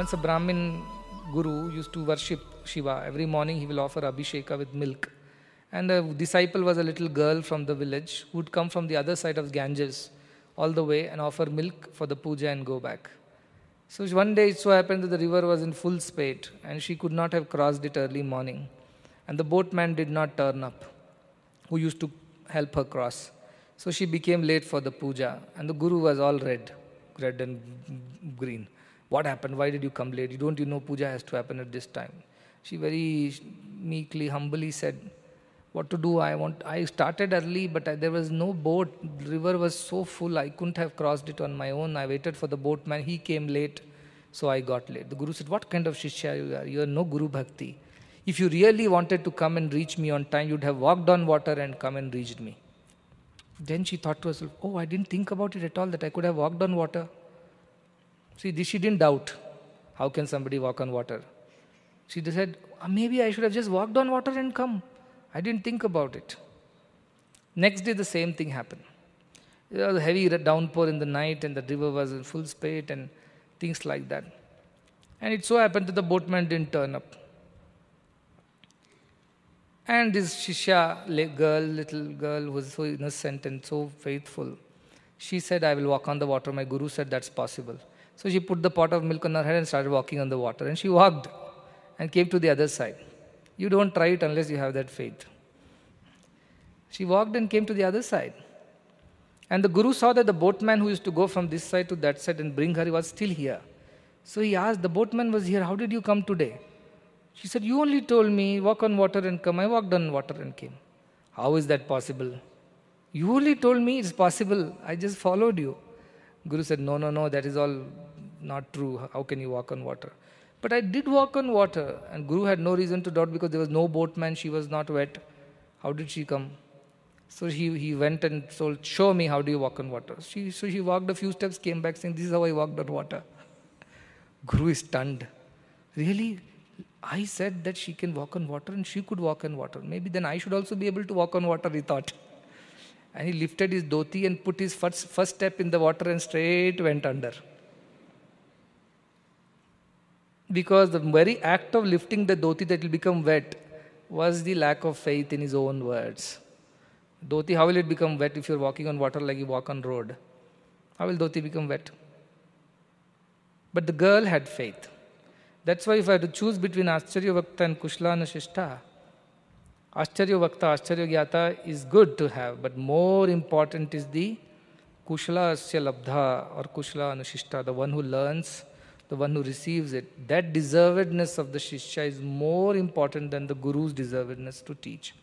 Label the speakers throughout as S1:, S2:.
S1: Once a Brahmin guru used to worship Shiva. Every morning he will offer Abhisheka with milk. And a disciple was a little girl from the village who would come from the other side of Ganges all the way and offer milk for the puja and go back. So one day it so happened that the river was in full spate and she could not have crossed it early morning. And the boatman did not turn up, who used to help her cross. So she became late for the puja and the guru was all red, red and green. What happened? Why did you come late? You don't you know puja has to happen at this time? She very meekly, humbly said, what to do i want i started early but I, there was no boat the river was so full i couldn't have crossed it on my own i waited for the boatman he came late so i got late the guru said what kind of shishya you are you are no guru bhakti if you really wanted to come and reach me on time you'd have walked on water and come and reached me then she thought to herself oh i didn't think about it at all that i could have walked on water See, she didn't doubt. How can somebody walk on water? She said, uh, maybe I should have just walked on water and come. I didn't think about it. Next day, the same thing happened. There was a heavy downpour in the night, and the river was in full spate, and things like that. And it so happened that the boatman didn't turn up. And this Shisha girl, little girl, who was so innocent and so faithful, she said, I will walk on the water. My guru said, That's possible. So she put the pot of milk on her head and started walking on the water. And she walked and came to the other side. You don't try it unless you have that faith. She walked and came to the other side. And the Guru saw that the boatman who used to go from this side to that side and bring her was still here. So he asked, The boatman was here, how did you come today? She said, You only told me, walk on water and come. I walked on water and came. How is that possible? You only told me it's possible. I just followed you. Guru said, No, no, no, that is all not true. How can you walk on water? But I did walk on water, and Guru had no reason to doubt because there was no boatman, she was not wet. How did she come? So he, he went and told, Show me how do you walk on water. She, so she walked a few steps, came back saying, This is how I walked on water. Guru is stunned. Really? I said that she can walk on water and she could walk on water. Maybe then I should also be able to walk on water, he thought. And he lifted his dhoti and put his first, first step in the water and straight went under because the very act of lifting the dhoti that will become wet was the lack of faith in his own words. Dhoti, how will it become wet if you're walking on water like you walk on road? How will dhoti become wet? But the girl had faith. That's why if I had to choose between Ashcharya Vakta and Kushlana Shishta, Ashcharya Vakta, Ashcharya Gyata is good to have, but more important is the Kushla Asya Labdha or Kushla Anushishta, the one who learns the one who receives it. That deservedness of the Shishya is more important than the Guru's deservedness to teach.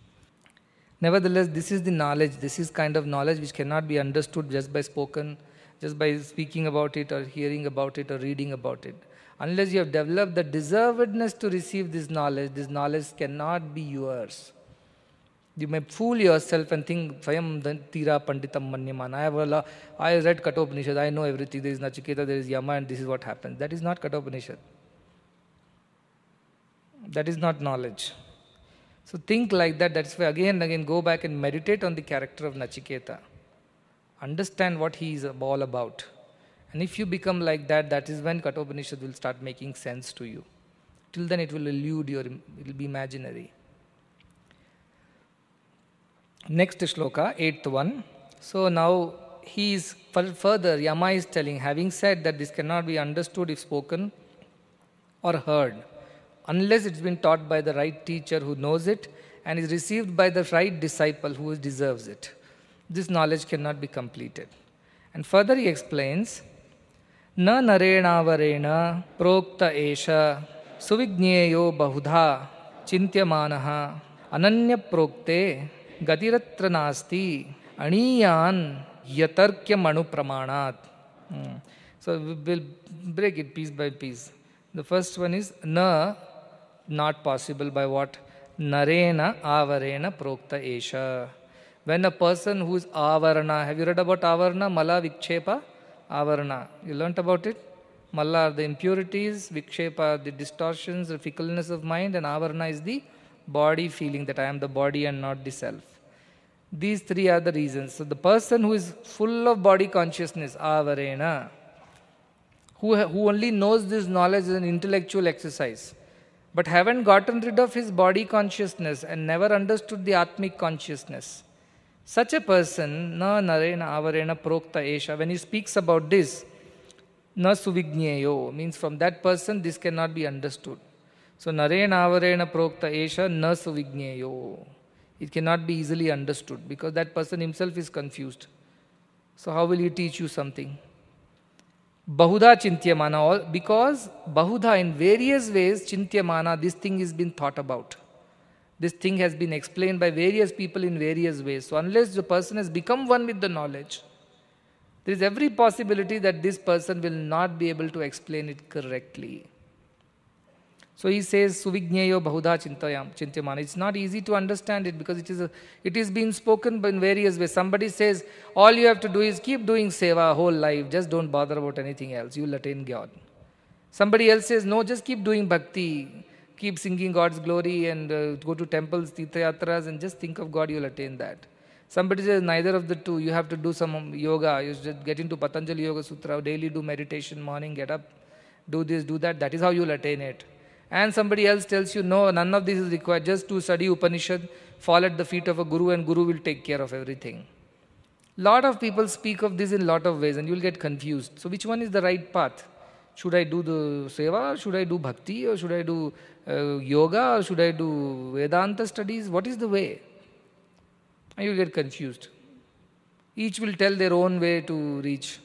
S1: Nevertheless, this is the knowledge, this is kind of knowledge which cannot be understood just by spoken, just by speaking about it or hearing about it or reading about it. Unless you have developed the deservedness to receive this knowledge, this knowledge cannot be yours. You may fool yourself and think, Svayam Tira Panditam Manyaman. I, have a I read Kathopanishad, I know everything. There is Nachiketa, there is Yama, and this is what happens. That is not Kathopanishad. That is not knowledge. So think like that. That's why again and again go back and meditate on the character of Nachiketa. Understand what he is all about. And if you become like that, that is when Kathopanishad will start making sense to you. Till then, it will elude your, it will be imaginary. Next shloka, eighth one. So now he is further, Yama is telling, having said that this cannot be understood if spoken or heard, unless it's been taught by the right teacher who knows it and is received by the right disciple who deserves it. This knowledge cannot be completed. And further he explains, Na न नरेणावरेण प्रोक्त एष सुविज्ञेयो बहुधा चिन्त्यमानः अनन्यप्रोक्ते ಗತಿರತ್ರ ನಾಸ್ತಿ ಅಣೀಯಾನ್ ಯತರ್ಕ್ಯಂ ಅಣು ಪ್ರಮಾಣಾತ್ so will break it piece by piece the first one is ನ ನಾಟ್ ಪಾಸಿಬಲ್ ಬೈ ವಾಟ್ ನರೇನ ಆವರೇಣ ಪ್ರೋಕ್ತ ಏಷ ವೆನ್ ಅ ಪರ್ಸನ್ ಹೂಸ್ ಆವರಣ ಹ್ಯಾವ್ ಯು ರೆಡ್ ಅಬೌಟ್ ಆವರಣ ಮಲ ವಿಕ್ಷೇಪ ಆವರಣ you learnt about it mala are the impurities, vikshepa the distortions, the fickleness of mind, and avarna is the body feeling that I am the body and not the self. These three are the reasons. So the person who is full of body consciousness, avarena, who, who only knows this knowledge as an intellectual exercise, but haven't gotten rid of his body consciousness and never understood the atmic consciousness. Such a person, na narena avarena prokta esha, when he speaks about this, na suvigneyo, means from that person this cannot be understood. So Narenavarena Prokta Esha na Suvigneyo. It cannot be easily understood because that person himself is confused. So how will he teach you something? Bahudha Chintyamana, all, because Bahudha in various ways, Chintyamana, this thing has been thought about. This thing has been explained by various people in various ways. So unless the person has become one with the knowledge, there is every possibility that this person will not be able to explain it correctly. So he says, Suvigneyo Bahuda Chintayam, Chintyamana. It's not easy to understand it because it is, a, it is being spoken in various ways. Somebody says, all you have to do is keep doing seva whole life, just don't bother about anything else, you'll attain God. Somebody else says, no, just keep doing bhakti, keep singing God's glory and uh, go to temples, tithayatras and just think of God, you'll attain that. Somebody says, neither of the two, you have to do some yoga, you just get into Patanjali Yoga Sutra, daily do meditation, morning get up, do this, do that, that is how you'll attain it and somebody else tells you, no, none of this is required, just to study Upanishad, fall at the feet of a guru and guru will take care of everything. Lot of people speak of this in lot of ways and you'll get confused. So which one is the right path? Should I do the seva or should I do bhakti or should I do uh, yoga or should I do Vedanta studies? What is the way? And you'll get confused. Each will tell their own way to reach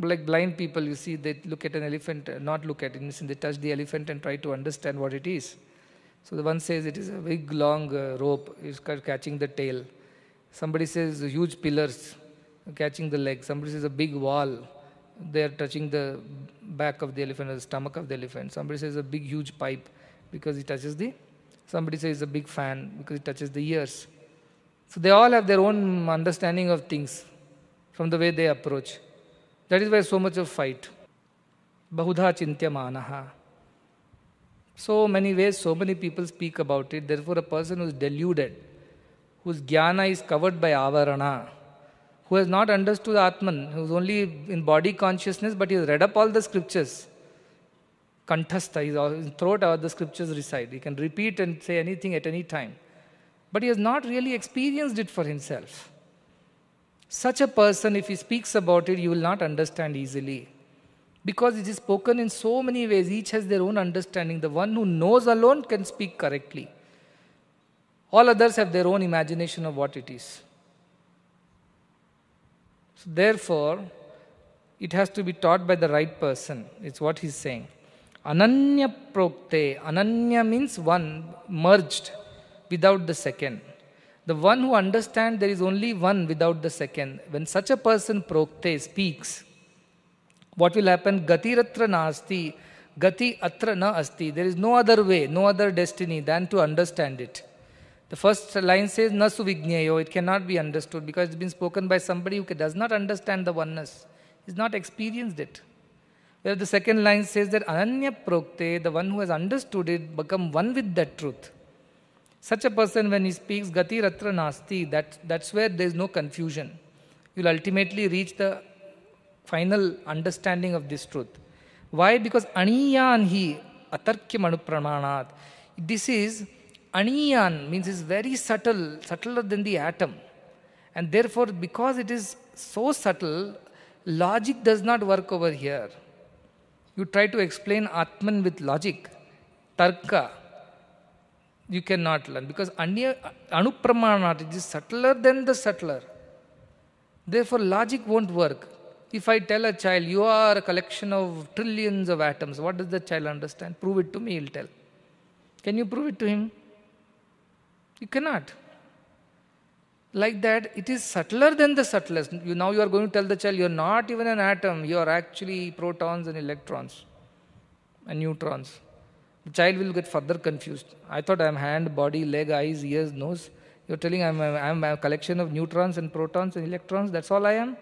S1: like blind people, you see, they look at an elephant, uh, not look at it, they touch the elephant and try to understand what it is. So the one says it is a big long uh, rope is catching the tail. Somebody says huge pillars catching the leg. Somebody says a big wall. They are touching the back of the elephant or the stomach of the elephant. Somebody says a big huge pipe because it touches the. Somebody says a big fan because it touches the ears. So they all have their own understanding of things from the way they approach. That is why so much of fight. Bahudha manaha. So many ways, so many people speak about it. Therefore, a person who is deluded, whose jnana is covered by avarana, who has not understood Atman, who is only in body consciousness, but he has read up all the scriptures. Kanthastha, his throat are the scriptures reside. He can repeat and say anything at any time. But he has not really experienced it for himself. Such a person, if he speaks about it, you will not understand easily. Because it is spoken in so many ways, each has their own understanding. The one who knows alone can speak correctly. All others have their own imagination of what it is. So therefore, it has to be taught by the right person. It's what he's saying. Ananya prokte. Ananya means one, merged, without the second. The one who understands there is only one without the second. When such a person prokte speaks, what will happen? Gati ratra nasti, gati atra na asti. There is no other way, no other destiny than to understand it. The first line says vignayo, It cannot be understood because it's been spoken by somebody who does not understand the oneness. He's not experienced it. Where the second line says that ananya prokte, the one who has understood it, become one with that truth. Such a person, when he speaks Gati Ratra Nasti, that, that's where there is no confusion. You'll ultimately reach the final understanding of this truth. Why? Because Aniyan he Atarkyam Anupramanat. This is Aniyan means is very subtle, subtler than the atom. And therefore, because it is so subtle, logic does not work over here. You try to explain Atman with logic, Tarka, you cannot learn because anya, anupramanat is subtler than the subtler. Therefore, logic won't work. If I tell a child, you are a collection of trillions of atoms, what does the child understand? Prove it to me, he'll tell. Can you prove it to him? You cannot. Like that, it is subtler than the subtlest. You, now you are going to tell the child, you are not even an atom, you are actually protons and electrons and neutrons the child will get further confused. I thought I'm hand, body, leg, eyes, ears, nose. You're telling I'm a collection of neutrons and protons and electrons, that's all I am?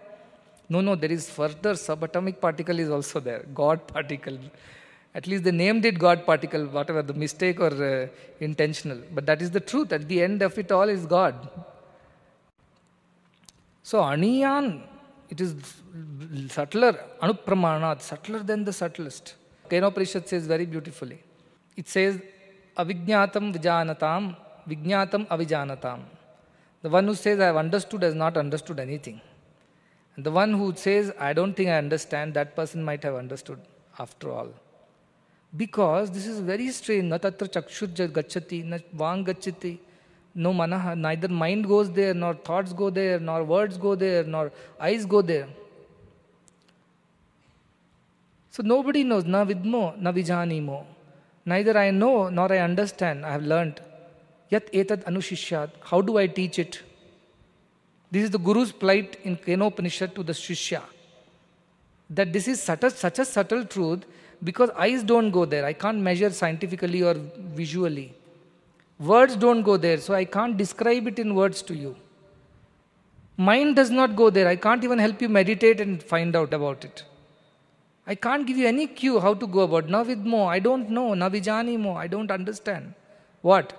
S1: No, no, there is further subatomic particle is also there, God particle. At least they named it God particle, whatever the mistake or uh, intentional. But that is the truth. At the end of it all is God. So, Aniyan, it is subtler, Anupramanat, subtler than the subtlest. Kenoparishad says very beautifully it says avijnatam vijanatam, vijnatam avijanatam. The one who says I have understood has not understood anything. And the one who says I don't think I understand, that person might have understood after all. Because this is very strange. Na tatra chakshurja gachati, na vang gachati. No manaha, neither mind goes there, nor thoughts go there, nor words go there, nor eyes go there. So nobody knows, na vidmo, na vijanimo. Neither I know nor I understand, I have learned. Yet etad anushishyat. How do I teach it? This is the Guru's plight in Kenopanishad to the Shishya. That this is such a, such a subtle truth because eyes don't go there. I can't measure scientifically or visually. Words don't go there, so I can't describe it in words to you. Mind does not go there. I can't even help you meditate and find out about it. I can't give you any cue how to go about Navidmo, I don't know, mo, I don't understand. What?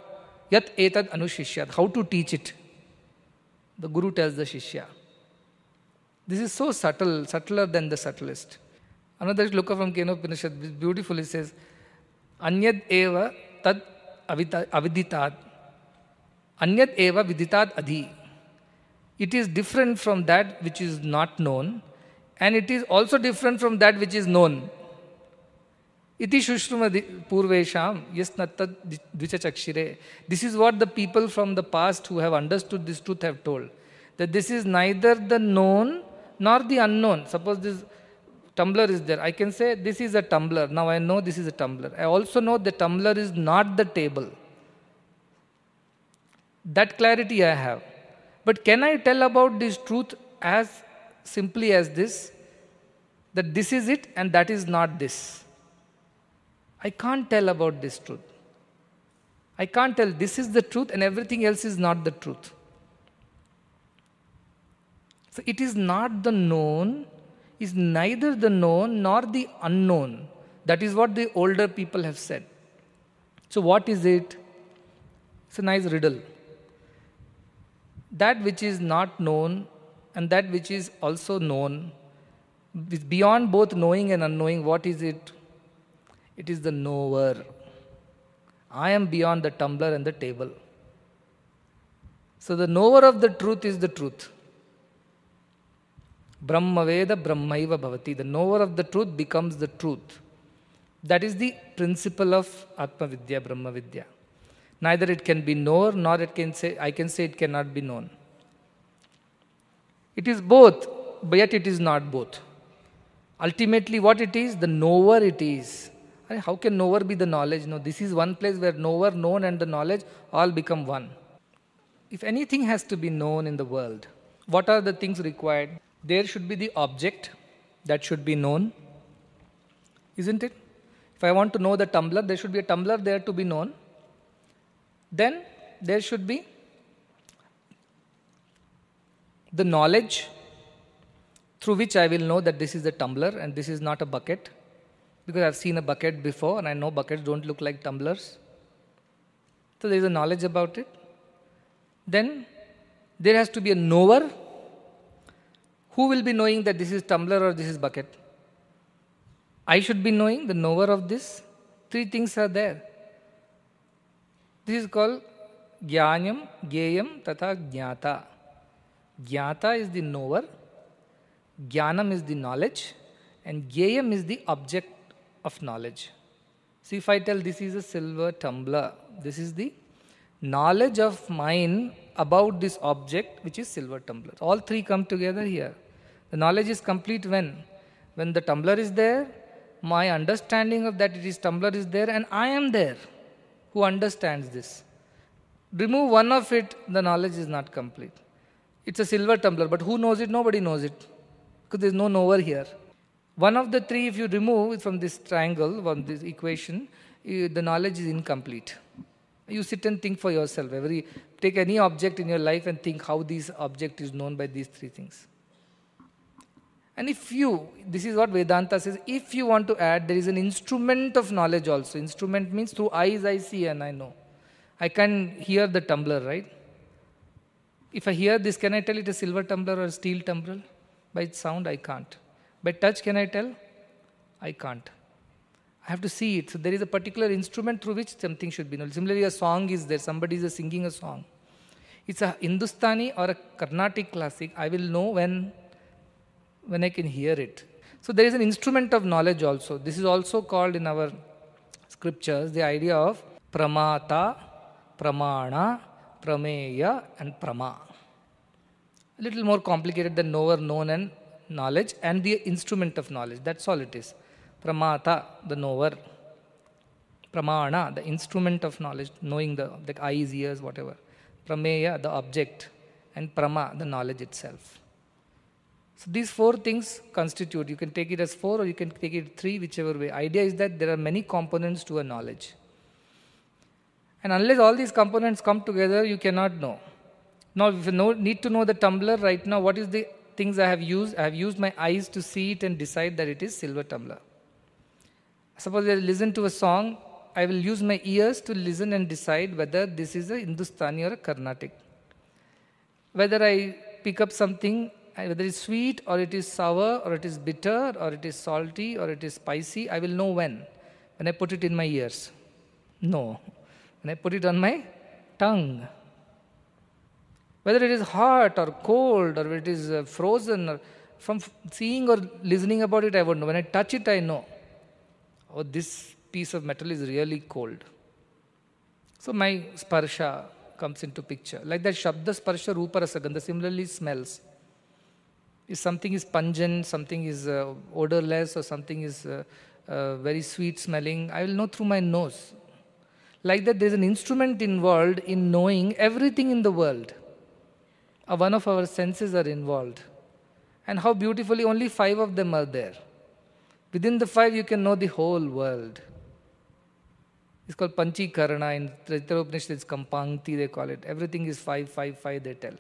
S1: Yat etad anushishyat, how to teach it? The Guru tells the Shishya. This is so subtle, subtler than the subtlest. Another shloka from Keno Upanishad, beautiful, he says, Anyad eva tad aviditad, anyad eva viditad adhi. It is different from that which is not known and it is also different from that which is known. Iti shushruma purvesham yasnatta dvichachakshire. This is what the people from the past who have understood this truth have told. That this is neither the known nor the unknown. Suppose this tumbler is there. I can say this is a tumbler. Now I know this is a tumbler. I also know the tumbler is not the table. That clarity I have. But can I tell about this truth as simply as this that this is it and that is not this. I can't tell about this truth. I can't tell this is the truth and everything else is not the truth. So it is not the known, is neither the known nor the unknown. That is what the older people have said. So what is it? It's a nice riddle. That which is not known and that which is also known, beyond both knowing and unknowing, what is it? It is the knower. I am beyond the tumbler and the table. So the knower of the truth is the truth. Brahmaveda Brahmaiva Bhavati. The knower of the truth becomes the truth. That is the principle of atma brahma Brahmavidya. Neither it can be known nor it can say I can say it cannot be known. It is both, but yet it is not both. Ultimately, what it is? The knower it is. How can knower be the knowledge? No, this is one place where knower, known, and the knowledge all become one. If anything has to be known in the world, what are the things required? There should be the object that should be known, isn't it? If I want to know the tumbler, there should be a tumbler there to be known. Then there should be the knowledge through which I will know that this is the tumbler and this is not a bucket because I've seen a bucket before and I know buckets don't look like tumblers. So there is a knowledge about it. Then there has to be a knower who will be knowing that this is tumbler or this is bucket. I should be knowing the knower of this. Three things are there. This is called Jnanam, Geyam, Tata Jnata. Jnata is the knower, Jnanam is the knowledge, and gyam is the object of knowledge. So if I tell this is a silver tumbler, this is the knowledge of mine about this object which is silver tumbler. All three come together here. The knowledge is complete when? When the tumbler is there, my understanding of that it is tumbler is there and I am there who understands this. Remove one of it, the knowledge is not complete. It's a silver tumbler, but who knows it? Nobody knows it because there's no knower here. One of the three, if you remove from this triangle, from this equation, the knowledge is incomplete. You sit and think for yourself. Every take any object in your life and think how this object is known by these three things. And if you, this is what Vedanta says, if you want to add, there is an instrument of knowledge also. Instrument means through eyes I see and I know. I can hear the tumbler, right? If I hear this, can I tell it a silver tumbler or a steel tumbler? By its sound, I can't. By touch, can I tell? I can't. I have to see it. So there is a particular instrument through which something should be known. Similarly, a song is there. Somebody is singing a song. It's a Hindustani or a Carnatic classic. I will know when, when I can hear it. So there is an instrument of knowledge also. This is also called in our scriptures the idea of pramata, pramana, prameya, and prama. A little more complicated than knower, known, and knowledge, and the instrument of knowledge. That's all it is. Pramata, the knower. Pramana, the instrument of knowledge, knowing the eyes, ears, whatever. Prameya, the object, and prama, the knowledge itself. So these four things constitute. You can take it as four or you can take it three, whichever way. Idea is that there are many components to a knowledge. And unless all these components come together, you cannot know. Now, if you know, need to know the tumbler right now, what is the things I have used? I have used my eyes to see it and decide that it is silver tumbler. Suppose I listen to a song, I will use my ears to listen and decide whether this is a Hindustani or a Carnatic. Whether I pick up something, whether it's sweet or it is sour or it is bitter or it is salty or it is spicy, I will know when, when I put it in my ears. No and I put it on my tongue. Whether it is hot or cold or it is uh, frozen or from seeing or listening about it, I won't know. When I touch it, I know. Oh, this piece of metal is really cold. So my sparsha comes into picture. Like that Shabda Sparsha Rupa Rasagandha, similarly smells. If something is pungent, something is uh, odorless or something is uh, uh, very sweet smelling, I will know through my nose. Like that, there is an instrument involved in knowing everything in the world. Uh, one of our senses are involved. And how beautifully only five of them are there. Within the five, you can know the whole world. It's called Panchikarana. In Tritra Upanishad, it's Kampangti, they call it. Everything is five, five, five, they tell.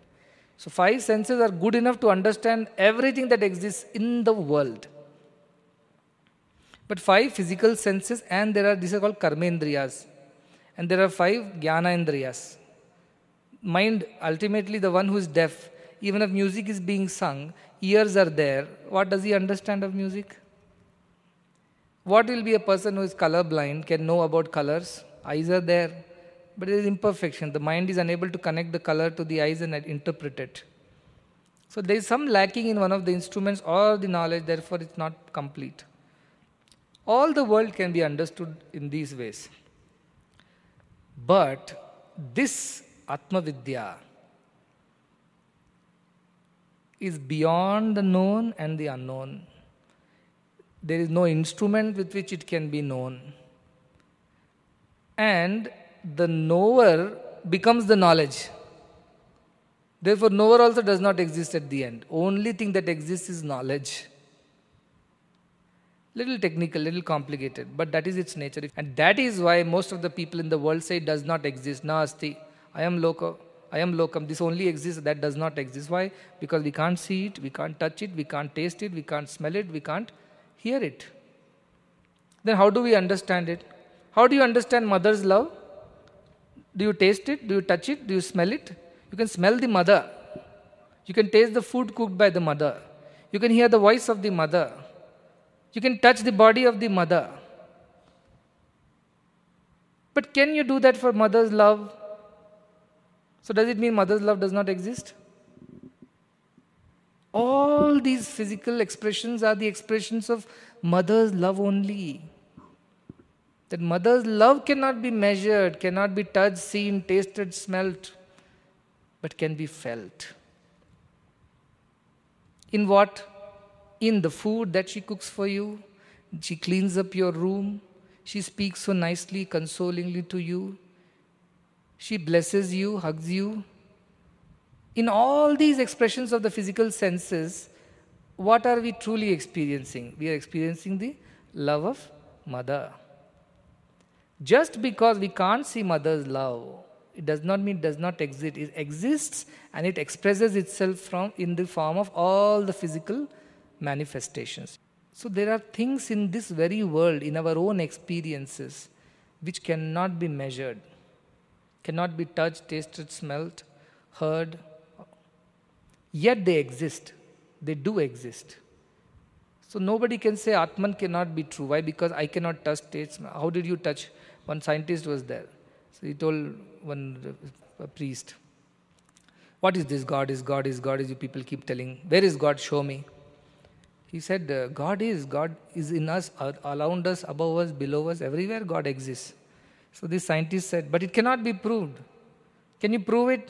S1: So, five senses are good enough to understand everything that exists in the world. But five physical senses, and there are, these are called karmendriyas. And there are five jnana indriyas. Mind, ultimately, the one who is deaf, even if music is being sung, ears are there. What does he understand of music? What will be a person who is color blind can know about colors? Eyes are there, but it is imperfection. The mind is unable to connect the color to the eyes and interpret it. So there is some lacking in one of the instruments or the knowledge, therefore, it's not complete. All the world can be understood in these ways. But this Atmavidya is beyond the known and the unknown. There is no instrument with which it can be known. And the knower becomes the knowledge. Therefore, knower also does not exist at the end. Only thing that exists is knowledge little technical little complicated but that is its nature and that is why most of the people in the world say does not exist nasti i am loka i am lokam this only exists that does not exist why because we can't see it we can't touch it we can't taste it we can't smell it we can't hear it then how do we understand it how do you understand mother's love do you taste it do you touch it do you smell it you can smell the mother you can taste the food cooked by the mother you can hear the voice of the mother you can touch the body of the mother. But can you do that for mother's love? So, does it mean mother's love does not exist? All these physical expressions are the expressions of mother's love only. That mother's love cannot be measured, cannot be touched, seen, tasted, smelt, but can be felt. In what? in the food that she cooks for you. She cleans up your room. She speaks so nicely, consolingly to you. She blesses you, hugs you. In all these expressions of the physical senses, what are we truly experiencing? We are experiencing the love of mother. Just because we can't see mother's love, it does not mean it does not exist. It exists and it expresses itself from in the form of all the physical manifestations. So there are things in this very world, in our own experiences, which cannot be measured, cannot be touched, tasted, smelt, heard. Yet they exist. They do exist. So nobody can say Atman cannot be true. Why? Because I cannot touch, taste. How did you touch? One scientist was there. So he told one uh, priest, What is this God is, God is, God is, you people keep telling. Where is God? Show me. He said, uh, God is, God is in us, around us, above us, below us, everywhere God exists. So this scientist said, but it cannot be proved. Can you prove it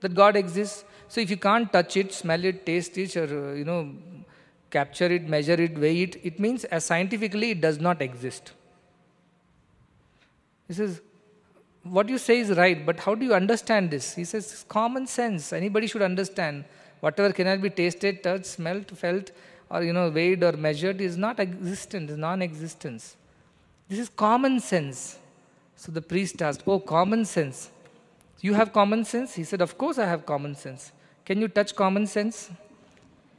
S1: that God exists? So if you can't touch it, smell it, taste it, or, uh, you know, capture it, measure it, weigh it, it means as scientifically it does not exist. He says, what you say is right, but how do you understand this? He says, common sense. Anybody should understand. Whatever cannot be tasted, touched, smelt, felt, or you know weighed or measured is not existent, is non-existence. This is common sense. So the priest asked, "Oh, common sense? You have common sense?" He said, "Of course, I have common sense. Can you touch common sense?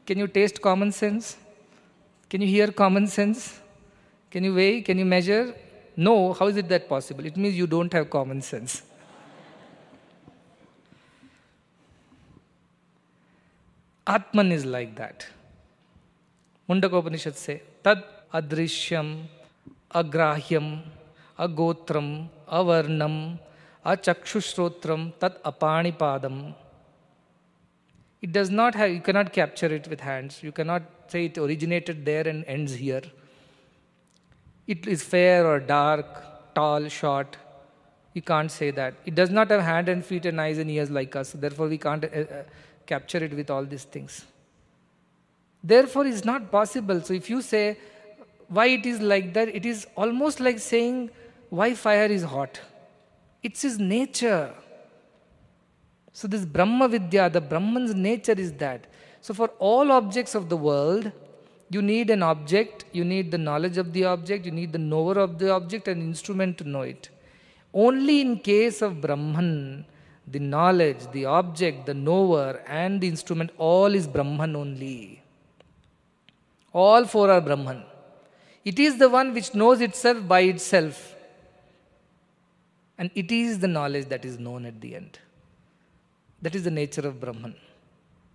S1: Can you taste common sense? Can you hear common sense? Can you weigh? Can you measure? No. How is it that possible? It means you don't have common sense." Atman is like that. Mundakopanishad से तद अदृश्यम अग्राह्यम अगोत्रम अवर्णम अचक्षुश्रोत्रम तत् अपाणिपादम it does not have you cannot capture it with hands you cannot say it originated there and ends here it is fair or dark tall short you can't say that it does not have hand and feet and eyes and ears like us therefore we can't uh, uh, capture it with all these things Therefore, it's not possible. So if you say why it is like that, it is almost like saying why fire is hot. It's his nature. So this Brahma Vidya, the Brahman's nature is that. So for all objects of the world, you need an object, you need the knowledge of the object, you need the knower of the object, an instrument to know it. Only in case of Brahman, the knowledge, the object, the knower, and the instrument, all is Brahman only. All four are Brahman. It is the one which knows itself by itself. And it is the knowledge that is known at the end. That is the nature of Brahman.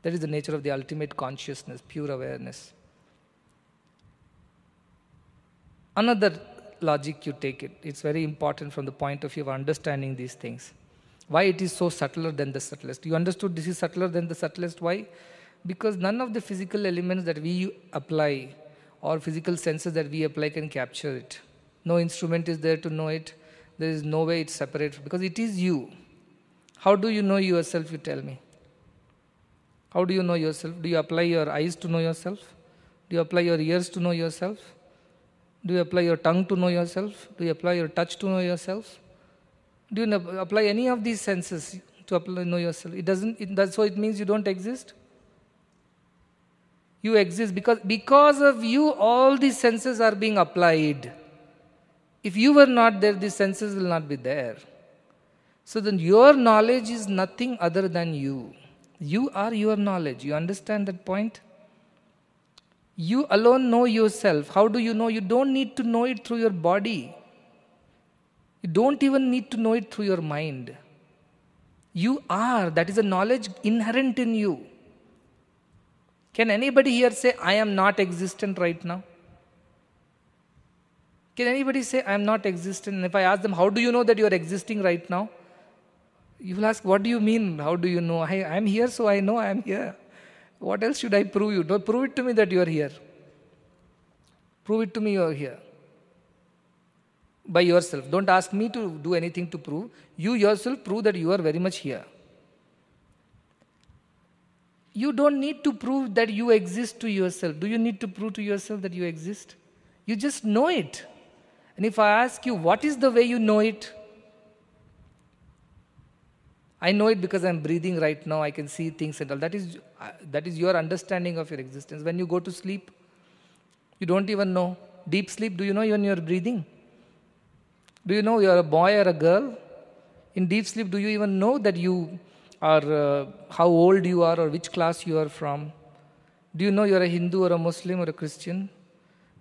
S1: That is the nature of the ultimate consciousness, pure awareness. Another logic you take it, it's very important from the point of view of understanding these things. Why it is so subtler than the subtlest? You understood this is subtler than the subtlest? Why? because none of the physical elements that we apply or physical senses that we apply can capture it. No instrument is there to know it. There is no way it's separate because it is you. How do you know yourself, you tell me? How do you know yourself? Do you apply your eyes to know yourself? Do you apply your ears to know yourself? Do you apply your tongue to know yourself? Do you apply your touch to know yourself? Do you apply any of these senses to apply, know yourself? It doesn't. It, so it means you don't exist you exist because because of you all these senses are being applied if you were not there these senses will not be there so then your knowledge is nothing other than you you are your knowledge you understand that point you alone know yourself how do you know you don't need to know it through your body you don't even need to know it through your mind you are that is a knowledge inherent in you can anybody here say, I am not existent right now? Can anybody say, I am not existent? And if I ask them, How do you know that you are existing right now? You will ask, What do you mean? How do you know? I am here, so I know I am here. What else should I prove you? Don't prove it to me that you are here. Prove it to me you are here. By yourself. Don't ask me to do anything to prove. You yourself prove that you are very much here you don't need to prove that you exist to yourself. Do you need to prove to yourself that you exist? You just know it. And if I ask you, what is the way you know it? I know it because I'm breathing right now, I can see things and all. That is, uh, that is your understanding of your existence. When you go to sleep, you don't even know. Deep sleep, do you know when you're breathing? Do you know you're a boy or a girl? In deep sleep, do you even know that you or uh, how old you are or which class you are from? Do you know you're a Hindu or a Muslim or a Christian?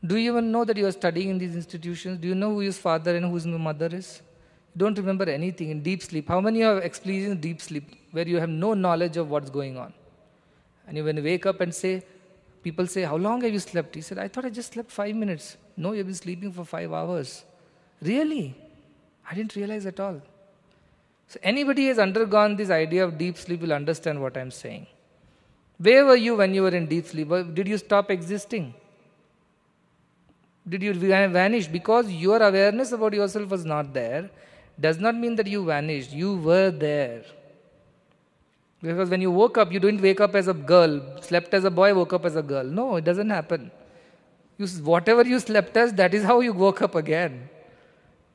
S1: Do you even know that you are studying in these institutions? Do you know who your father and who mother is? You don't remember anything in deep sleep. How many have experienced deep sleep where you have no knowledge of what's going on? And you, when you wake up and say, people say, How long have you slept? He said, I thought I just slept five minutes. No, you've been sleeping for five hours. Really? I didn't realize at all. So, anybody who has undergone this idea of deep sleep will understand what I'm saying. Where were you when you were in deep sleep? Did you stop existing? Did you vanish? Because your awareness about yourself was not there, does not mean that you vanished. You were there. Because when you woke up, you didn't wake up as a girl, slept as a boy, woke up as a girl. No, it doesn't happen. You, whatever you slept as, that is how you woke up again.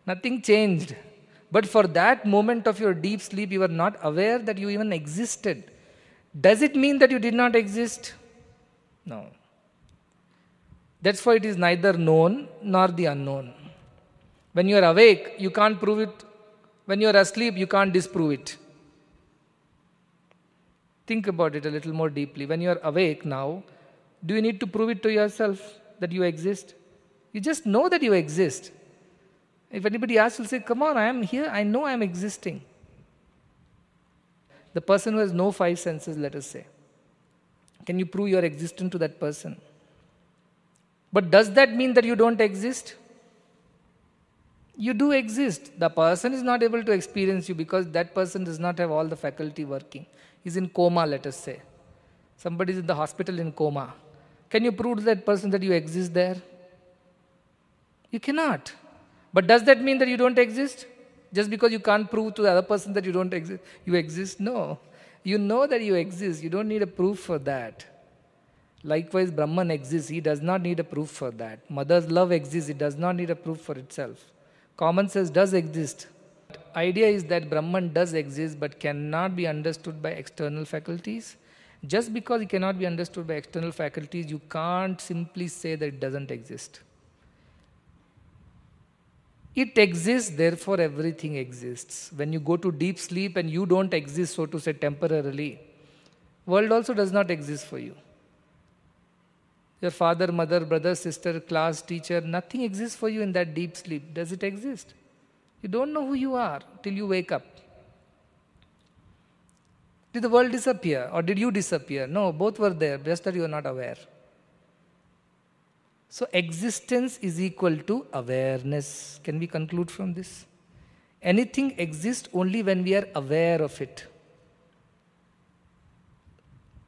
S1: Nothing changed. But for that moment of your deep sleep, you were not aware that you even existed. Does it mean that you did not exist? No. That's why it is neither known nor the unknown. When you are awake, you can't prove it. When you are asleep, you can't disprove it. Think about it a little more deeply. When you are awake now, do you need to prove it to yourself that you exist? You just know that you exist. If anybody asks, you will say, Come on, I am here, I know I am existing. The person who has no five senses, let us say. Can you prove your existence to that person? But does that mean that you don't exist? You do exist. The person is not able to experience you because that person does not have all the faculty working. He's in coma, let us say. Somebody is in the hospital in coma. Can you prove to that person that you exist there? You cannot. But does that mean that you don't exist? Just because you can't prove to the other person that you don't exist, you exist? No. You know that you exist. You don't need a proof for that. Likewise, Brahman exists. He does not need a proof for that. Mother's love exists. It does not need a proof for itself. Common sense does exist. Idea is that Brahman does exist but cannot be understood by external faculties. Just because it cannot be understood by external faculties, you can't simply say that it doesn't exist. It exists, therefore everything exists. When you go to deep sleep and you don't exist, so to say, temporarily, world also does not exist for you. Your father, mother, brother, sister, class, teacher, nothing exists for you in that deep sleep. Does it exist? You don't know who you are till you wake up. Did the world disappear or did you disappear? No, both were there, just that you are not aware. So existence is equal to awareness. Can we conclude from this? Anything exists only when we are aware of it.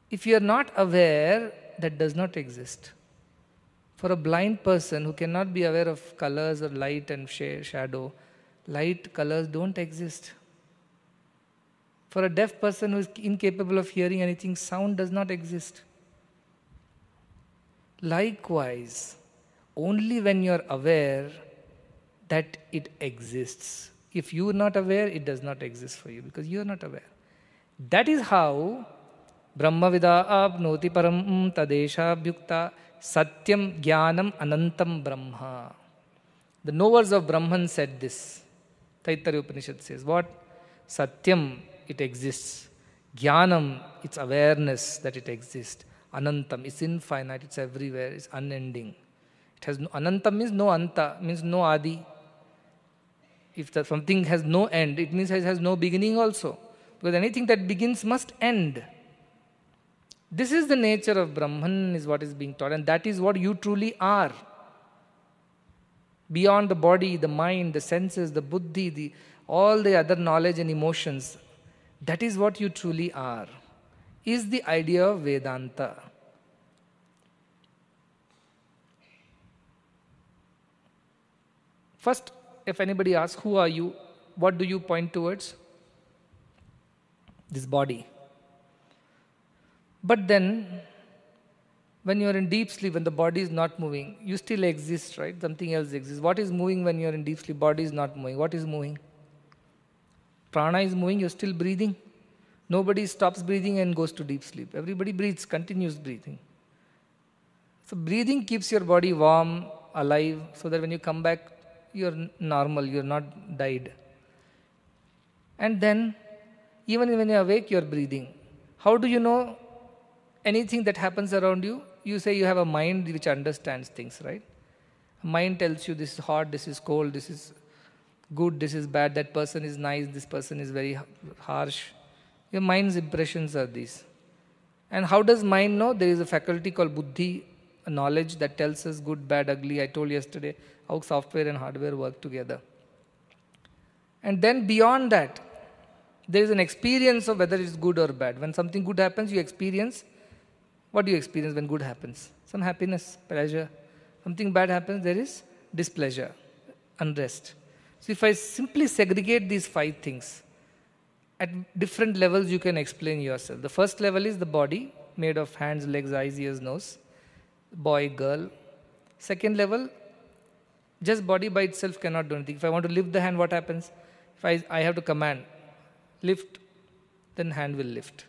S1: If you are not aware, that does not exist. For a blind person who cannot be aware of colors or light and sh shadow, light, colors don't exist. For a deaf person who is incapable of hearing anything, sound does not exist. Likewise, only when you're aware that it exists. If you're not aware, it does not exist for you because you're not aware. That is how Brahmavida abnoti param Bhukta satyam jnanam anantam brahma. The knowers of Brahman said this. Taittariya Upanishad says, What? Satyam, it exists. Jnanam, its awareness that it exists. Anantam, it's infinite, it's everywhere, it's unending. It has no, Anantam means no Anta, means no Adi. If something has no end, it means it has no beginning also. Because anything that begins must end. This is the nature of Brahman, is what is being taught, and that is what you truly are. Beyond the body, the mind, the senses, the buddhi, the, all the other knowledge and emotions, that is what you truly are is the idea of Vedanta. First, if anybody asks, Who are you? what do you point towards? This body. But then, when you're in deep sleep, when the body is not moving, you still exist, right? Something else exists. What is moving when you're in deep sleep? Body is not moving. What is moving? Prana is moving, you're still breathing. Nobody stops breathing and goes to deep sleep. Everybody breathes, continues breathing. So, breathing keeps your body warm, alive, so that when you come back, you're normal, you're not died. And then, even when you're awake, you're breathing. How do you know anything that happens around you? You say you have a mind which understands things, right? Mind tells you this is hot, this is cold, this is good, this is bad, that person is nice, this person is very harsh your mind's impressions are these. And how does mind know? There is a faculty called buddhi, knowledge that tells us good, bad, ugly. I told yesterday how software and hardware work together. And then beyond that, there is an experience of whether it's good or bad. When something good happens, you experience what do you experience when good happens? Some happiness, pleasure. Something bad happens, there is displeasure, unrest. So if I simply segregate these five things, at different levels you can explain yourself. The first level is the body, made of hands, legs, eyes, ears, nose, boy, girl. Second level, just body by itself cannot do anything. If I want to lift the hand, what happens? If I, I have to command, lift, then hand will lift.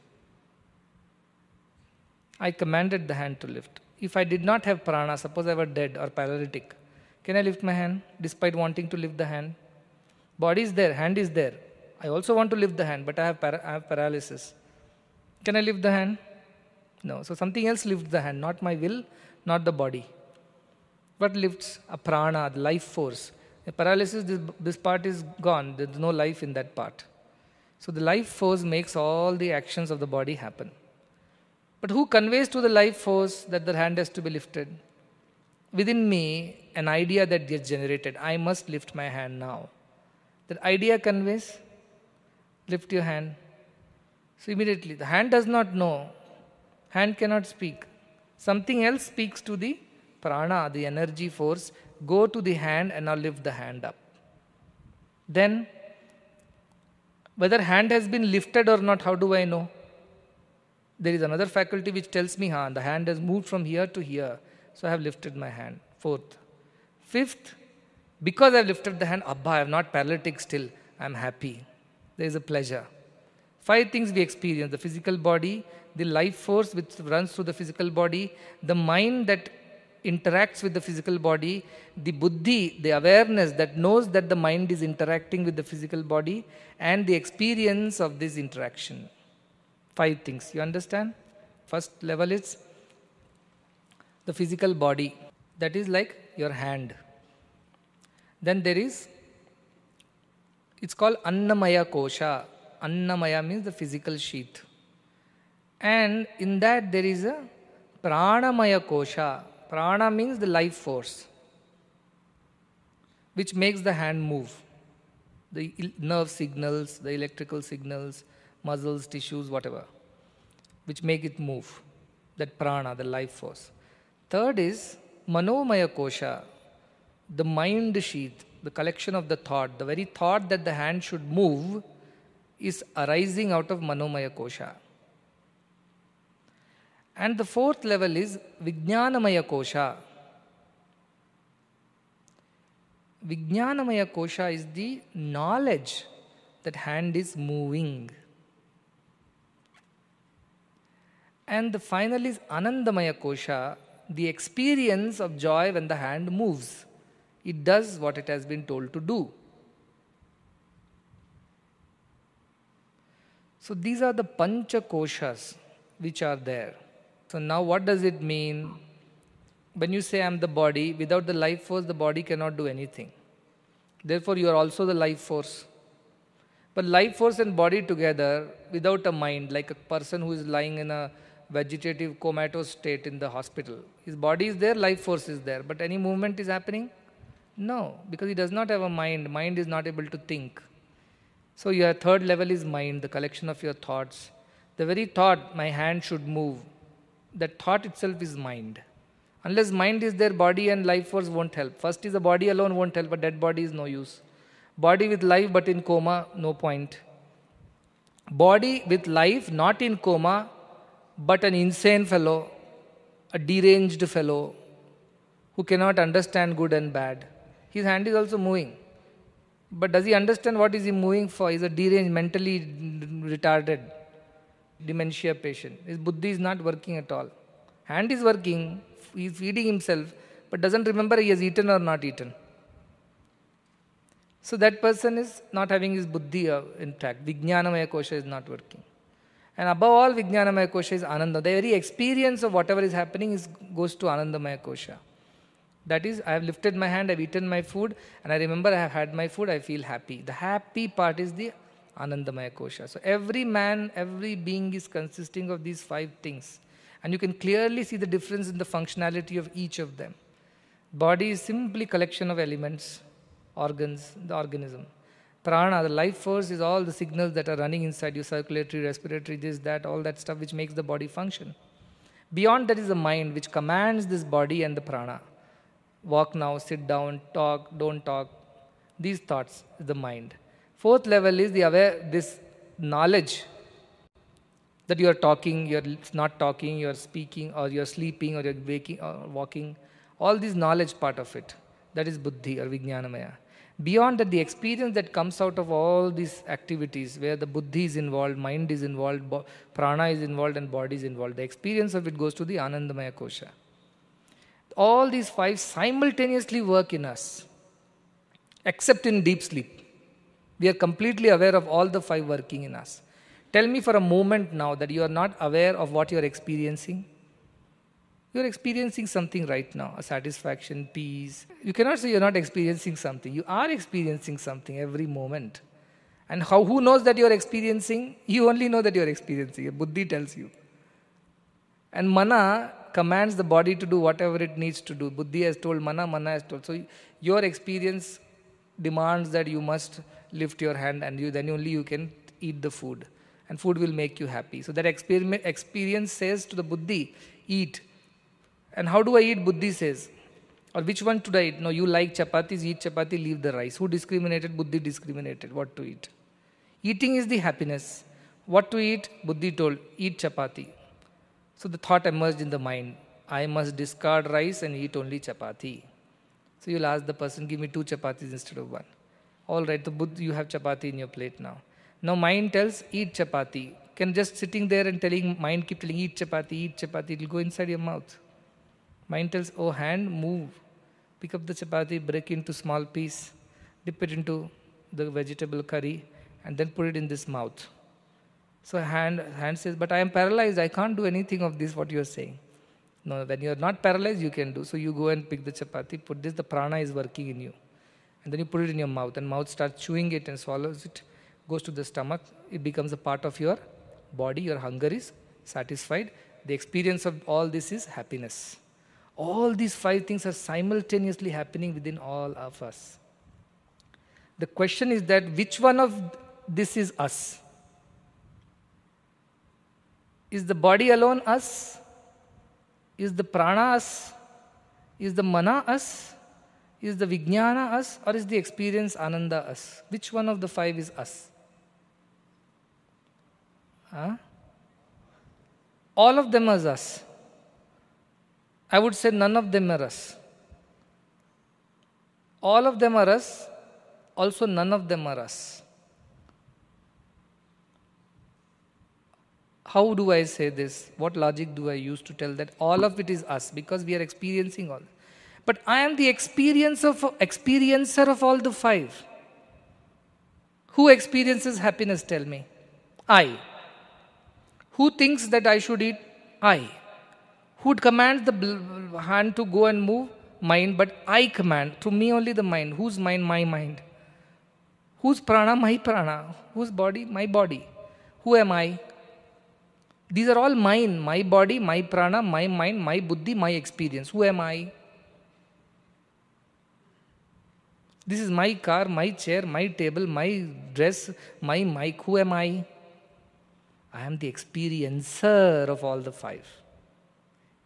S1: I commanded the hand to lift. If I did not have prana, suppose I were dead or paralytic, can I lift my hand despite wanting to lift the hand? Body is there, hand is there, I also want to lift the hand, but I have, para- I have paralysis. Can I lift the hand? No. So something else lifts the hand, not my will, not the body. What lifts? A prana, the life force. A paralysis, this, this part is gone. There's no life in that part. So the life force makes all the actions of the body happen. But who conveys to the life force that the hand has to be lifted? Within me, an idea that gets generated. I must lift my hand now. That idea conveys Lift your hand. So immediately, the hand does not know. Hand cannot speak. Something else speaks to the prana, the energy force. Go to the hand and now lift the hand up. Then, whether hand has been lifted or not, how do I know? There is another faculty which tells me, ha, the hand has moved from here to here. So I have lifted my hand. Fourth. Fifth, because I have lifted the hand, Abba, I am not paralytic still. I am happy there is a pleasure. Five things we experience the physical body, the life force which runs through the physical body, the mind that interacts with the physical body, the buddhi, the awareness that knows that the mind is interacting with the physical body, and the experience of this interaction. Five things. You understand? First level is the physical body, that is like your hand. Then there is it's called Annamaya Kosha. Annamaya means the physical sheath. And in that there is a Pranamaya Kosha. Prana means the life force, which makes the hand move. The nerve signals, the electrical signals, muscles, tissues, whatever, which make it move. That prana, the life force. Third is Manomaya Kosha, the mind sheath, the collection of the thought, the very thought that the hand should move, is arising out of Manomaya Kosha. And the fourth level is Vijnanamaya Kosha. Vijnanamaya Kosha is the knowledge that hand is moving. And the final is Anandamaya Kosha, the experience of joy when the hand moves. It does what it has been told to do. So these are the pancha koshas which are there. So now what does it mean? When you say I'm the body, without the life force, the body cannot do anything. Therefore, you are also the life force. But life force and body together, without a mind, like a person who is lying in a vegetative comatose state in the hospital. His body is there, life force is there, but any movement is happening? No, because he does not have a mind. Mind is not able to think. So your third level is mind, the collection of your thoughts. The very thought, my hand should move, that thought itself is mind. Unless mind is there, body and life force won't help. First is the body alone won't help, a dead body is no use. Body with life but in coma, no point. Body with life not in coma, but an insane fellow, a deranged fellow who cannot understand good and bad his hand is also moving. But does he understand what is he moving for? He's a deranged, mentally retarded, dementia patient. His buddhi is not working at all. Hand is working, he's feeding himself, but doesn't remember he has eaten or not eaten. So that person is not having his buddhi uh, intact. Vijnanamaya kosha is not working. And above all, Vijnanamaya kosha is ananda. The very experience of whatever is happening is, goes to ananda maya kosha. That is, I have lifted my hand, I've eaten my food, and I remember I have had my food, I feel happy. The happy part is the Anandamaya Kosha. So every man, every being is consisting of these five things. And you can clearly see the difference in the functionality of each of them. Body is simply collection of elements, organs, the organism. Prana, the life force, is all the signals that are running inside you, circulatory, respiratory, this, that, all that stuff which makes the body function. Beyond that is the mind which commands this body and the prana walk now, sit down, talk, don't talk. These thoughts is the mind. Fourth level is the aware, this knowledge that you are talking, you are not talking, you are speaking, or you are sleeping, or you are waking, or uh, walking. All this knowledge part of it. That is buddhi or vijnanamaya. Beyond that, the experience that comes out of all these activities, where the buddhi is involved, mind is involved, prana is involved, and body is involved, the experience of it goes to the anandamaya kosha all these five simultaneously work in us, except in deep sleep. We are completely aware of all the five working in us. Tell me for a moment now that you are not aware of what you are experiencing. You are experiencing something right now a satisfaction, peace. You cannot say you're not experiencing something. You are experiencing something every moment. And how, who knows that you're experiencing? You only know that you're experiencing. Your buddhi tells you. And mana commands the body to do whatever it needs to do. Buddhi has told mana, mana has told. So your experience demands that you must lift your hand and you, then only you can eat the food. And food will make you happy. So that experience says to the buddhi, eat. And how do I eat? Buddhi says. Or which one should I eat? No, you like chapatis, eat chapati, leave the rice. Who discriminated? Buddhi discriminated. What to eat? Eating is the happiness. What to eat? Buddhi told, eat chapati. So the thought emerged in the mind I must discard rice and eat only chapati. So you'll ask the person, give me two chapatis instead of one. All right, the Buddha, you have chapati in your plate now. Now mind tells, eat chapati. Can just sitting there and telling, mind keep telling, eat chapati, eat chapati, it'll go inside your mouth. Mind tells, oh hand, move. Pick up the chapati, break into small piece, dip it into the vegetable curry, and then put it in this mouth. So hand, hand says, but I am paralyzed. I can't do anything of this, what you are saying. No, when you are not paralyzed, you can do. So you go and pick the chapati, put this, the prana is working in you. And then you put it in your mouth and mouth starts chewing it and swallows it, goes to the stomach. It becomes a part of your body. Your hunger is satisfied. The experience of all this is happiness. All these five things are simultaneously happening within all of us. The question is that which one of this is us? Is the body alone us? Is the prana us? Is the mana us? Is the vijnana us? Or is the experience ananda us? Which one of the five is us? Huh? All of them are us. I would say none of them are us. All of them are us, also none of them are us. how do I say this? What logic do I use to tell that all of it is us because we are experiencing all? But I am the experience of, experiencer of all the five. Who experiences happiness? Tell me. I. Who thinks that I should eat? I. Who commands the hand to go and move? Mind. But I command. Through me only the mind. Whose mind? My mind. Whose prana? My prana. Whose body? My body. Who am I? These are all mine my body, my prana, my mind, my buddhi, my experience. Who am I? This is my car, my chair, my table, my dress, my mic. Who am I? I am the experiencer of all the five.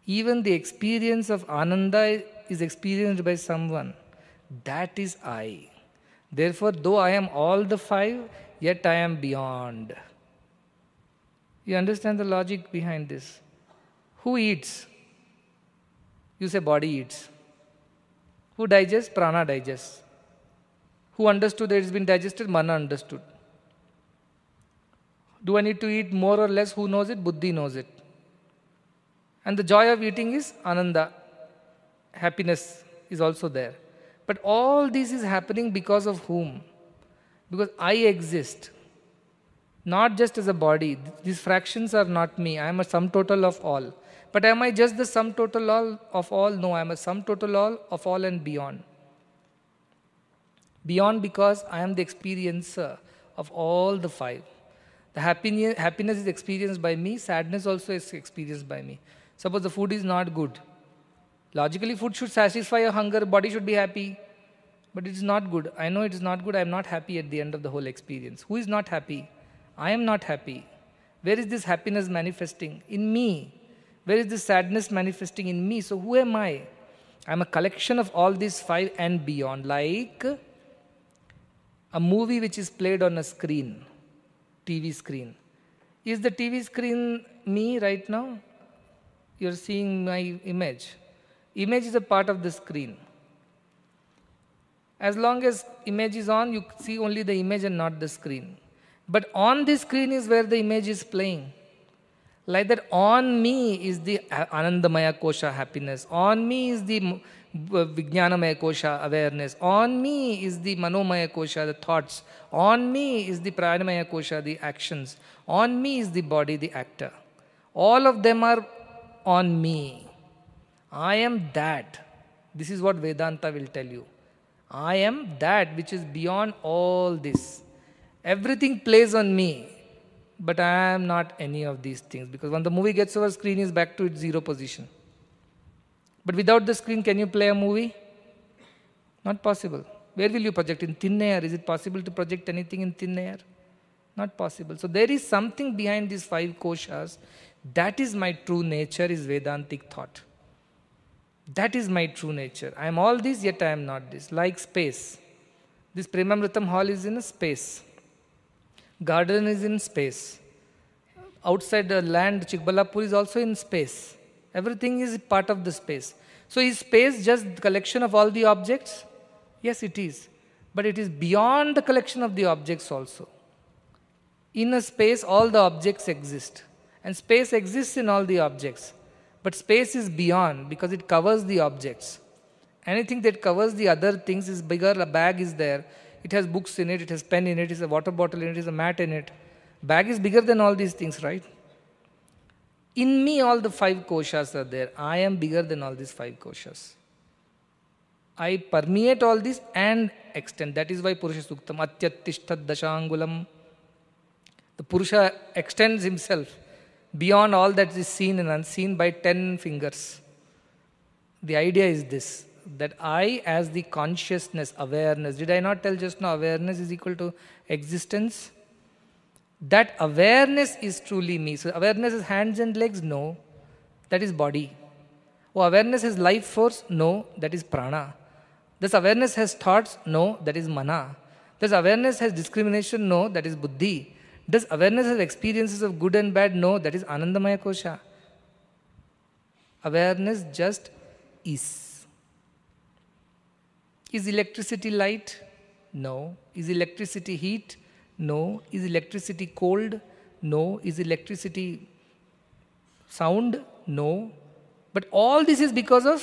S1: Even the experience of Ananda is experienced by someone. That is I. Therefore, though I am all the five, yet I am beyond. You understand the logic behind this. Who eats? You say body eats. Who digests? Prana digests. Who understood that it's been digested? Mana understood. Do I need to eat more or less? Who knows it? Buddhi knows it. And the joy of eating is ananda. Happiness is also there. But all this is happening because of whom? Because I exist not just as a body. These fractions are not me. I am a sum total of all. But am I just the sum total all of all? No, I am a sum total all of all and beyond. Beyond because I am the experiencer of all the five. The happiness, happiness is experienced by me, sadness also is experienced by me. Suppose the food is not good. Logically, food should satisfy your hunger, body should be happy. But it is not good. I know it is not good, I am not happy at the end of the whole experience. Who is not happy? I am not happy. Where is this happiness manifesting? In me. Where is this sadness manifesting in me? So who am I? I'm a collection of all these five and beyond, like a movie which is played on a screen, TV screen. Is the TV screen me right now? You're seeing my image. Image is a part of the screen. As long as image is on, you see only the image and not the screen. But on the screen is where the image is playing. Like that, on me is the uh, Anandamaya Kosha happiness. On me is the Vijnanamaya Kosha awareness. On me is the Manomaya Kosha, the thoughts. On me is the Pranamaya Kosha, the actions. On me is the body, the actor. All of them are on me. I am that. This is what Vedanta will tell you. I am that which is beyond all this. Everything plays on me, but I am not any of these things because when the movie gets over, screen is back to its zero position. But without the screen, can you play a movie? Not possible. Where will you project? In thin air? Is it possible to project anything in thin air? Not possible. So there is something behind these five koshas. That is my true nature, is Vedantic thought. That is my true nature. I am all this, yet I am not this. Like space. This Premamritam hall is in a space. Garden is in space. Outside the land, Chikbalapur is also in space. Everything is part of the space. So is space just collection of all the objects? Yes, it is. But it is beyond the collection of the objects also. In a space, all the objects exist. And space exists in all the objects. But space is beyond because it covers the objects. Anything that covers the other things is bigger, a bag is there. It has books in it, it has pen in it, it has a water bottle in it, it has a mat in it. Bag is bigger than all these things, right? In me, all the five koshas are there. I am bigger than all these five koshas. I permeate all this and extend. That is why Purusha Suktam Atyatishtat Dashangulam. The Purusha extends himself beyond all that is seen and unseen by ten fingers. The idea is this that I, as the consciousness, awareness, did I not tell just now awareness is equal to existence? That awareness is truly me. So, awareness is hands and legs? No. That is body. Oh, awareness is life force? No. That is prana. This awareness has thoughts? No. That is mana. Does awareness has discrimination? No. That is buddhi. Does awareness has experiences of good and bad? No. That is anandamaya kosha. Awareness just is. Is electricity light? No. Is electricity heat? No. Is electricity cold? No. Is electricity sound? No. But all this is because of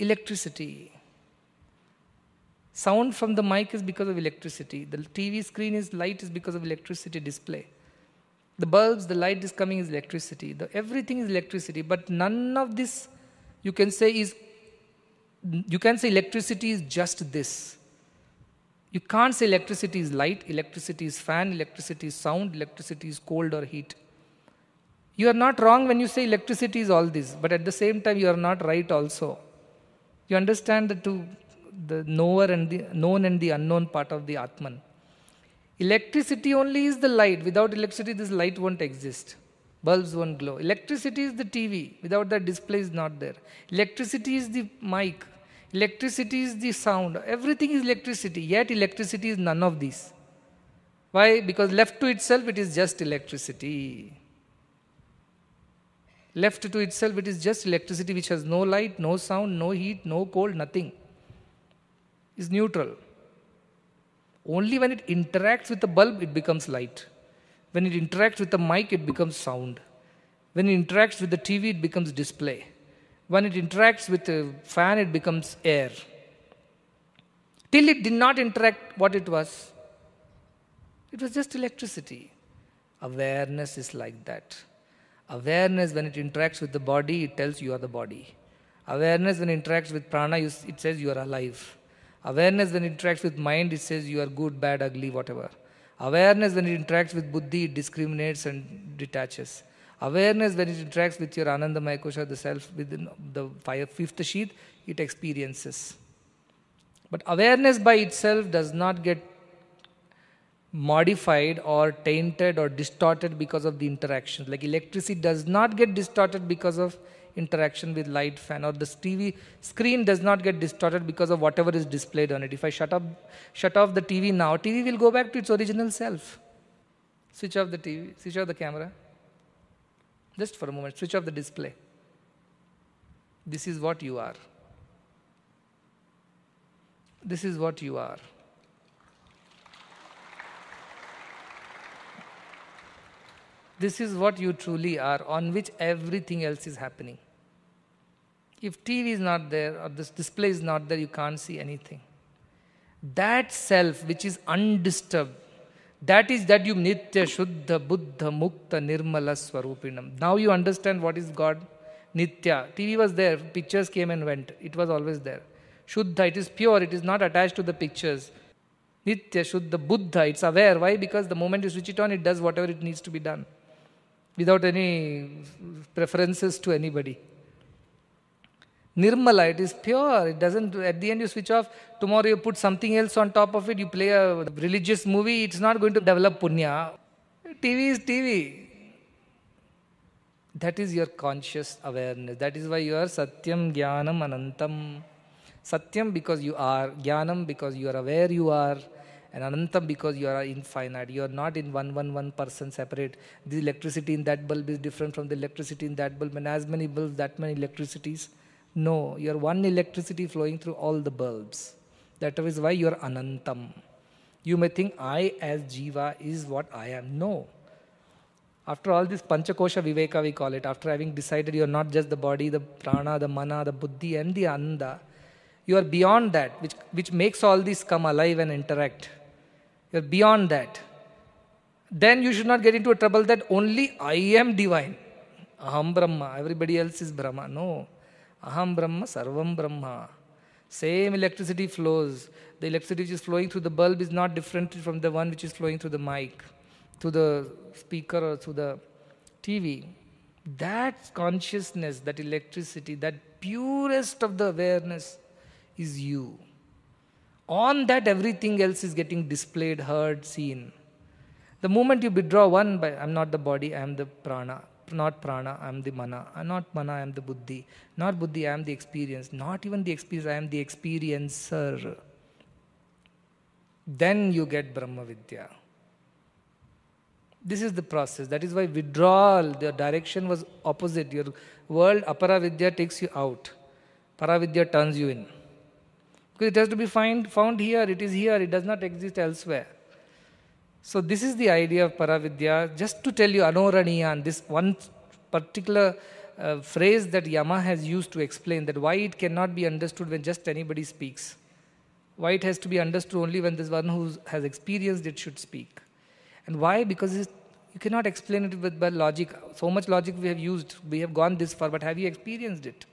S1: electricity. Sound from the mic is because of electricity. The TV screen is light is because of electricity display. The bulbs, the light is coming is electricity. The, everything is electricity. But none of this you can say is you can say electricity is just this. You can't say electricity is light, electricity is fan, electricity is sound, electricity is cold or heat. You are not wrong when you say electricity is all this, but at the same time, you are not right also. You understand the two, the knower and the known and the unknown part of the Atman. Electricity only is the light. Without electricity, this light won't exist. Bulbs won't glow. Electricity is the TV. Without that, display is not there. Electricity is the mic. Electricity is the sound. Everything is electricity, yet electricity is none of these. Why? Because left to itself, it is just electricity. Left to itself, it is just electricity which has no light, no sound, no heat, no cold, nothing. Is neutral. Only when it interacts with the bulb, it becomes light. When it interacts with the mic, it becomes sound. When it interacts with the TV, it becomes display when it interacts with the fan, it becomes air. Till it did not interact, what it was? It was just electricity. Awareness is like that. Awareness, when it interacts with the body, it tells you are the body. Awareness, when it interacts with prana, it says you are alive. Awareness, when it interacts with mind, it says you are good, bad, ugly, whatever. Awareness, when it interacts with buddhi, it discriminates and detaches awareness when it interacts with your Anandamaya Kosha, the self within the fifth sheath, it experiences. But awareness by itself does not get modified or tainted or distorted because of the interaction. Like electricity does not get distorted because of interaction with light fan or the TV screen does not get distorted because of whatever is displayed on it. If I shut up, shut off the TV now, TV will go back to its original self. Switch off the TV, switch off the camera. Just for a moment, switch off the display. This is what you are. This is what you are. This is what you truly are, on which everything else is happening. If TV is not there or this display is not there, you can't see anything. That self which is undisturbed, that is that you Nitya Shuddha Buddha Mukta Nirmala Swarupinam. Now you understand what is God. Nitya. TV was there, pictures came and went. It was always there. Shuddha, it is pure, it is not attached to the pictures. Nitya Shuddha Buddha, it's aware. Why? Because the moment you switch it on, it does whatever it needs to be done without any preferences to anybody. Nirmala, it is pure. It doesn't, at the end you switch off, tomorrow you put something else on top of it, you play a religious movie, it's not going to develop punya. TV is TV. That is your conscious awareness. That is why you are Satyam, Jnanam, Anantam. Satyam because you are, Jnanam because you are aware you are, and Anantam because you are infinite. You are not in one, one, one person separate. The electricity in that bulb is different from the electricity in that bulb, and as many bulbs, that many electricities. No, you are one electricity flowing through all the bulbs. That is why you are anantam. You may think I as jiva is what I am. No. After all this panchakosha viveka, we call it, after having decided you are not just the body, the prana, the mana, the buddhi, and the anda, you are beyond that, which, which makes all these come alive and interact. You are beyond that. Then you should not get into a trouble that only I am divine. Aham Brahma, everybody else is Brahma. No. Aham Brahma, Sarvam Brahma. Same electricity flows. The electricity which is flowing through the bulb is not different from the one which is flowing through the mic, through the speaker, or through the TV. That consciousness, that electricity, that purest of the awareness is you. On that, everything else is getting displayed, heard, seen. The moment you withdraw one, I'm not the body, I am the prana not prana, I am the mana. Not mana, I am the buddhi. Not buddhi, I am the experience. Not even the experience, I am the experiencer. Then you get Brahma Vidya. This is the process. That is why withdrawal, the direction was opposite. Your world, aparavidya, takes you out. Paravidya turns you in. Because it has to be find, found here, it is here, it does not exist elsewhere. So this is the idea of Paravidya. Just to tell you Anoraniya and this one particular uh, phrase that Yama has used to explain that why it cannot be understood when just anybody speaks. Why it has to be understood only when this one who has experienced it should speak. And why? Because you cannot explain it with by logic. So much logic we have used, we have gone this far, but have you experienced it?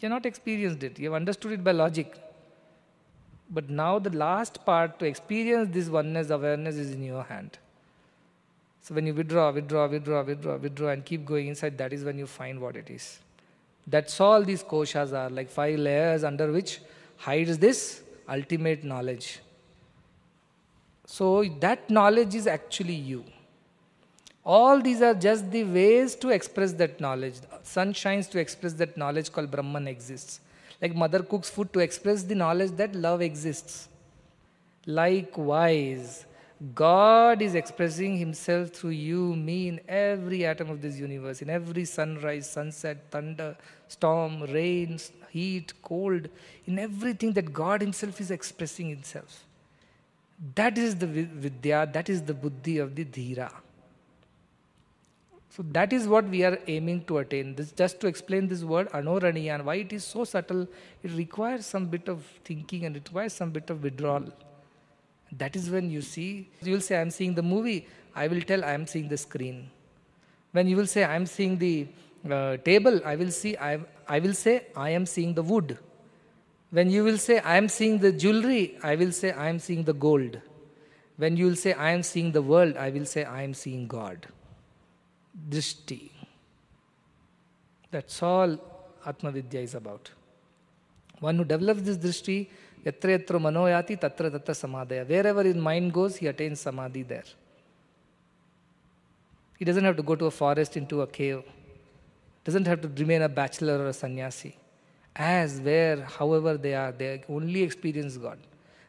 S1: You have not experienced it. You have understood it by logic. But now the last part to experience this oneness awareness is in your hand. So when you withdraw, withdraw, withdraw, withdraw, withdraw, and keep going inside, that is when you find what it is. That's all these koshas are, like five layers under which hides this ultimate knowledge. So that knowledge is actually you. All these are just the ways to express that knowledge. Sun shines to express that knowledge called Brahman exists like mother cooks food to express the knowledge that love exists. Likewise, God is expressing Himself through you, me, in every atom of this universe, in every sunrise, sunset, thunder, storm, rain, heat, cold, in everything that God Himself is expressing Himself. That is the vidya, that is the buddhi of the dhira. So that is what we are aiming to attain. This, just to explain this word anoraniya and why it is so subtle, it requires some bit of thinking and it requires some bit of withdrawal. That is when you see, you will say, I'm seeing the movie. I will tell, I'm seeing the screen. When you will say, I'm seeing the uh, table, I will see, I, I will say, I am seeing the wood. When you will say, I am seeing the jewelry, I will say, I am seeing the gold. When you will say, I am seeing the world, I will say, I am seeing God drishti. That's all Atmavidya is about. One who develops this drishti, yatra yatra manoyati tatra tatra samadaya. Wherever his mind goes, he attains samadhi there. He doesn't have to go to a forest, into a cave. Doesn't have to remain a bachelor or a sannyasi. As, where, however they are, they only experience God.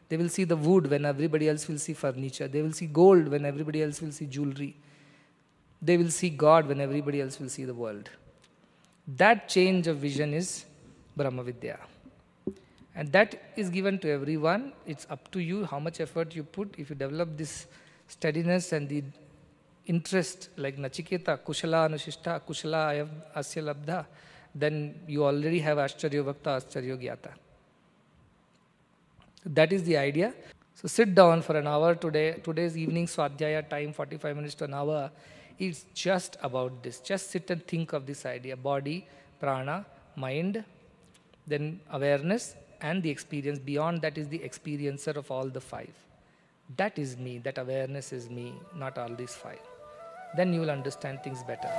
S1: They will see the wood when everybody else will see furniture. They will see gold when everybody else will see jewelry they will see God when everybody else will see the world. That change of vision is Brahmavidya. And that is given to everyone. It's up to you how much effort you put. If you develop this steadiness and the interest, like Nachiketa, Kushala Anushishta, Kushala Asya Labdha, then you already have Ashtarya Bhakta, Ashtarya Gyata. That is the idea. So sit down for an hour today. Today's evening Swadhyaya time, 45 minutes to an hour. It's just about this. Just sit and think of this idea body, prana, mind, then awareness, and the experience. Beyond that is the experiencer of all the five. That is me, that awareness is me, not all these five. Then you will understand things better.